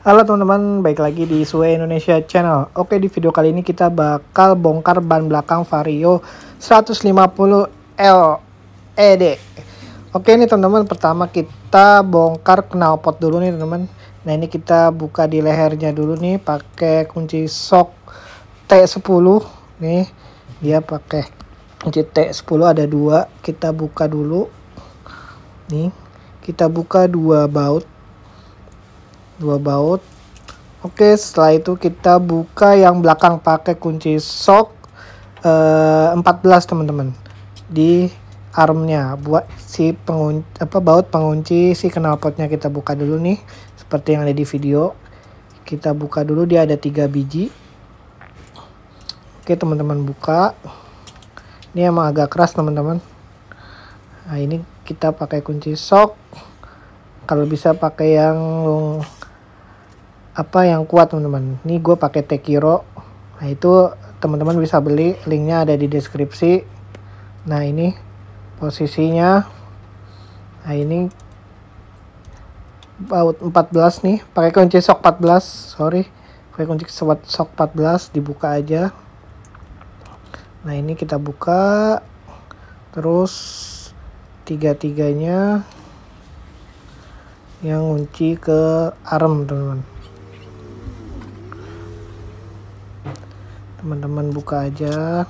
Halo teman-teman, baik lagi di Sue Indonesia Channel. Oke, di video kali ini kita bakal bongkar ban belakang Vario 150 LED. Oke ini teman-teman, pertama kita bongkar knalpot dulu nih teman-teman. Nah ini kita buka di lehernya dulu nih pakai kunci sok T10 nih. Dia pakai kunci T10 ada dua, kita buka dulu. Nih, kita buka dua baut dua baut oke setelah itu kita buka yang belakang pakai kunci sok e, 14 teman-teman di armnya buat si pengun apa baut pengunci si knalpotnya kita buka dulu nih seperti yang ada di video kita buka dulu dia ada tiga biji oke teman-teman buka ini emang agak keras teman-teman nah ini kita pakai kunci sok kalau bisa pakai yang apa yang kuat teman-teman ini gue pakai tekiro nah itu teman-teman bisa beli linknya ada di deskripsi nah ini posisinya nah ini baut 14 nih pakai kunci sok 14 sorry pakai kunci sok 14 dibuka aja nah ini kita buka terus tiga-tiganya yang kunci ke arm teman-teman teman-teman buka aja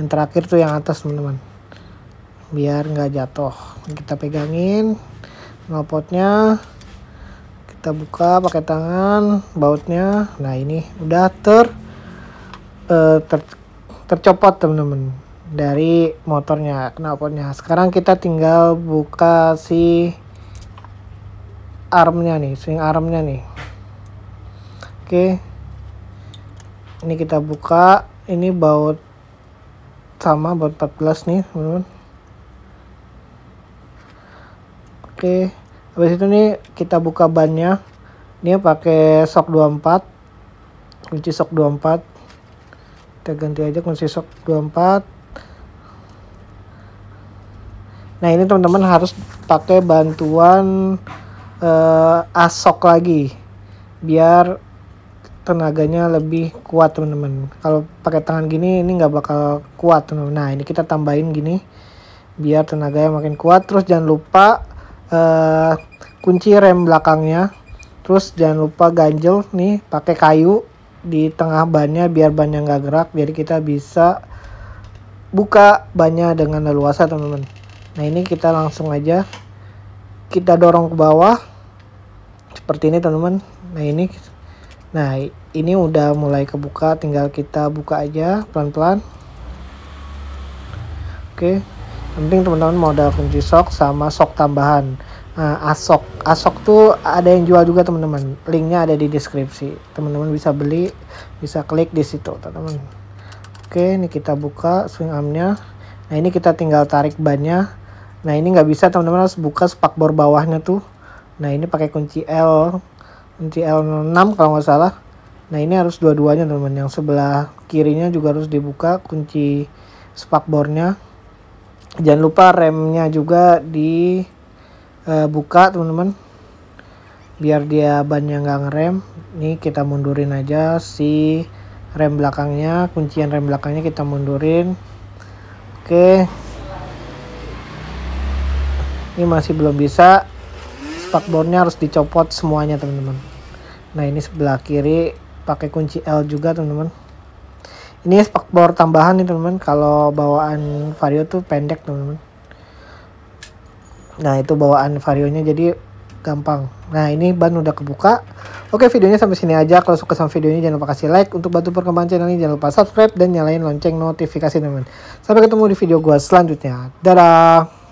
yang terakhir tuh yang atas teman-teman biar nggak jatuh kita pegangin knalpotnya kita buka pakai tangan bautnya nah ini udah ter uh, ter tercopot teman-teman dari motornya knalpotnya sekarang kita tinggal buka si armnya nih swing armnya nih oke okay ini kita buka ini baut sama baut 14 nih teman-teman oke habis itu nih kita buka bannya ini pakai sok 24 kunci sok 24 kita ganti aja kunci sok 24 nah ini teman-teman harus pakai bantuan uh, asok lagi biar tenaganya lebih kuat teman-teman kalau pakai tangan gini ini nggak bakal kuat teman-teman nah ini kita tambahin gini biar tenaganya makin kuat terus jangan lupa uh, kunci rem belakangnya terus jangan lupa ganjel nih pakai kayu di tengah bannya biar bannya nggak gerak jadi kita bisa buka bannya dengan leluasa teman-teman nah ini kita langsung aja kita dorong ke bawah seperti ini teman-teman nah ini Nah, ini udah mulai kebuka, tinggal kita buka aja pelan-pelan. Oke, penting teman-teman modal kunci sok sama sok tambahan. Nah, asok, asok tuh ada yang jual juga teman-teman. Linknya ada di deskripsi. Teman-teman bisa beli, bisa klik di situ, teman-teman. Oke, ini kita buka swing armnya. Nah, ini kita tinggal tarik bannya. Nah, ini nggak bisa teman-teman harus buka spakbor bawahnya tuh. Nah, ini pakai kunci L l 6 kalau nggak salah nah ini harus dua-duanya teman teman yang sebelah kirinya juga harus dibuka kunci spakbornya jangan lupa remnya juga dibuka eh, teman-teman biar dia bannya nggak ngerem ini kita mundurin aja si rem belakangnya kuncian rem belakangnya kita mundurin oke ini masih belum bisa Spakbornya harus dicopot semuanya teman-teman nah ini sebelah kiri pakai kunci L juga teman-teman ini spakbor tambahan nih teman-teman kalau bawaan vario tuh pendek teman-teman nah itu bawaan Vario nya jadi gampang nah ini ban udah kebuka oke videonya sampai sini aja kalau suka sama video ini jangan lupa kasih like untuk bantu perkembangan channel ini jangan lupa subscribe dan nyalain lonceng notifikasi teman-teman sampai ketemu di video gua selanjutnya dadah